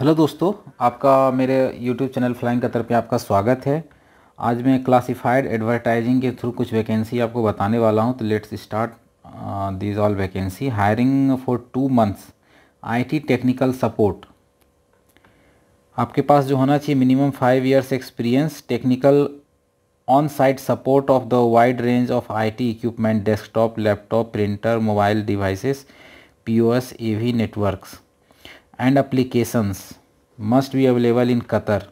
Hello दोस्तों आपका मेरे यूट्यूब चैनल फ्लाइंग कतर पे आपका स्वागत है आज मैं क्लासिफाइड एडवर्टाइजिंग के थ्रू कुछ वैकेंसी आपको बताने वाला हूं तो let's start this all vacancy hiring for two months IT technical support आपके पास जो होना चाहिए minimum five years experience technical on site support of the wide range of T equipment desktop laptop printer mobile devices POS V networks and applications must be available in Qatar.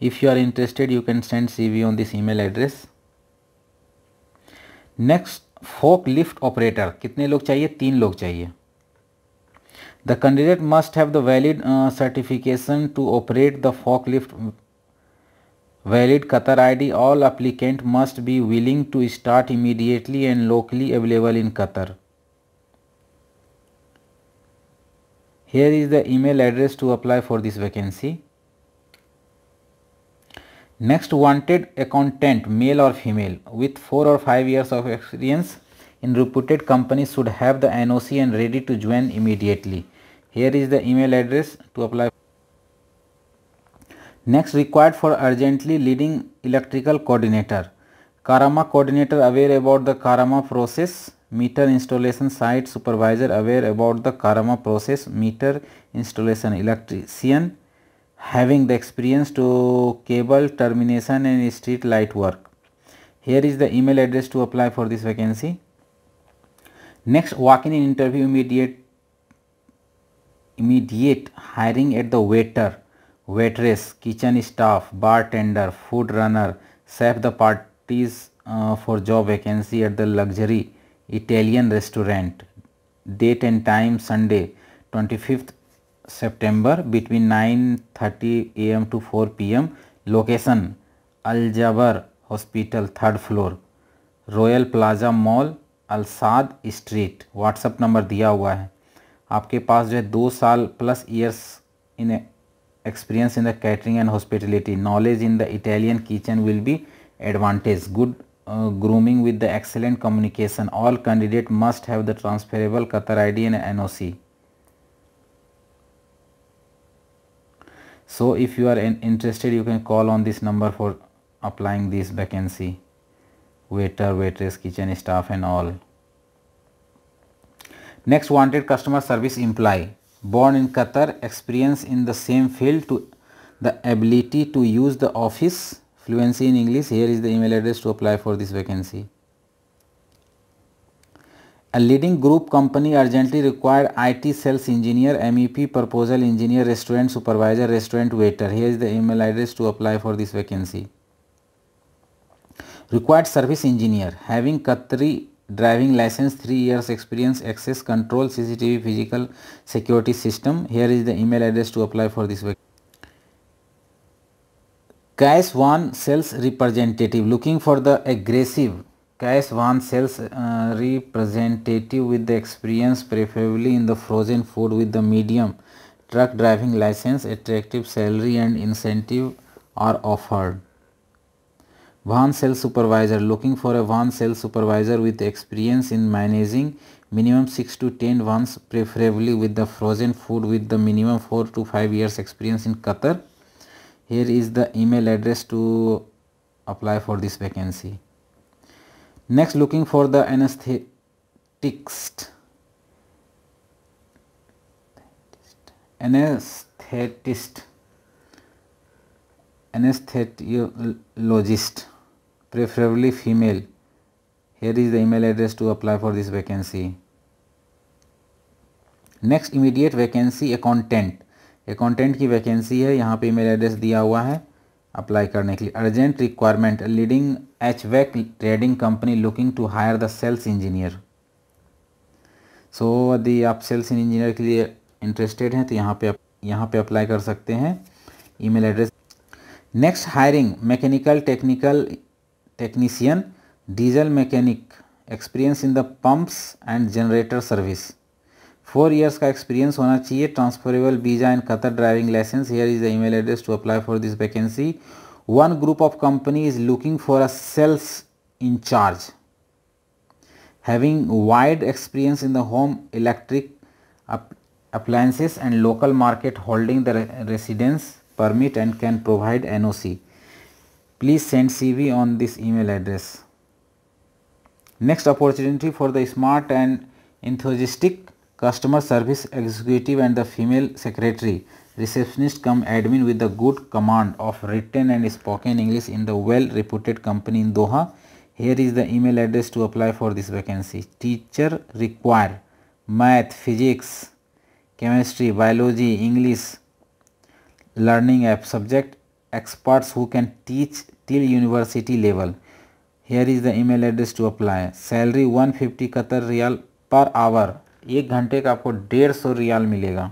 If you are interested, you can send CV on this email address. Next, forklift operator. Kitne log chahiye? Teen log chahiye. The candidate must have the valid uh, certification to operate the forklift. Valid Qatar ID. All applicant must be willing to start immediately and locally available in Qatar. Here is the email address to apply for this vacancy. Next wanted accountant male or female with 4 or 5 years of experience in reputed companies should have the NOC and ready to join immediately. Here is the email address to apply. Next required for urgently leading electrical coordinator. Karama coordinator aware about the Karama process meter installation site supervisor aware about the karma process meter installation electrician having the experience to cable termination and street light work here is the email address to apply for this vacancy next walk-in interview immediate immediate hiring at the waiter waitress kitchen staff bartender food runner Save the parties uh, for job vacancy at the luxury and time Sunday twenty fifth September between nine thirty 9.30 M to four P M location Al Jaber hospital third floor royal plaza mall Al Saad street WhatsApp number दिया हुआ है आपके पास जो है दो साल plus years in experience in the catering and hospitality knowledge in the Italian kitchen will be advantage good uh, grooming with the excellent communication. All candidate must have the transferable Qatar ID and NOC. So if you are interested, you can call on this number for applying this vacancy. Waiter, waitress, kitchen staff and all. Next wanted customer service imply Born in Qatar, experience in the same field to the ability to use the office fluency in English here is the email address to apply for this vacancy. A leading group company urgently required IT sales engineer, MEP, proposal engineer, restaurant supervisor, restaurant waiter. Here is the email address to apply for this vacancy. Required service engineer having Qatari driving license, 3 years experience, access control, CCTV, physical security system. Here is the email address to apply for this vacancy cash one sales representative looking for the aggressive cash one sales uh, representative with the experience preferably in the frozen food with the medium truck driving license attractive salary and incentive are offered van sales supervisor looking for a van sales supervisor with experience in managing minimum 6 to 10 vans preferably with the frozen food with the minimum 4 to 5 years experience in qatar here is the email address to apply for this vacancy next looking for the anesthetist anesthetist anesthesiologist preferably female here is the email address to apply for this vacancy next immediate vacancy a content accountant की vacancy है यहाँ पे मेरा address दिया हुआ है apply करने के लिए urgent requirement leading H vac trading company looking to hire the sales engineer so यदि आप सेल्स इंजीनियर के लिए इंटरेस्टेड हैं तो यहाँ पे यहाँ पे अप्लाई कर सकते हैं email address next hiring mechanical technical technician diesel mechanic experience in the pumps and generator service four years का एक्सपीरियंस होना चाहिए transferable visa and Qatar driving licence here is the email address to apply for this vacancy one group of company is looking for a sales in charge having wide experience in the home electric appliances and local market holding the residence permit and can provide N O C please send C V on this email address next opportunity for the smart and enthusiastic customer service executive and the female secretary receptionist come admin with the good command of written and spoken English in the well reputed company in Doha. Here is the email address to apply for this vacancy. Teacher require math, physics, chemistry, biology, English, learning app subject experts who can teach till university level. Here is the email address to apply. Salary 150 Qatar Riyal per hour एक घंटे का आपको डेढ़ सौ रियाल मिलेगा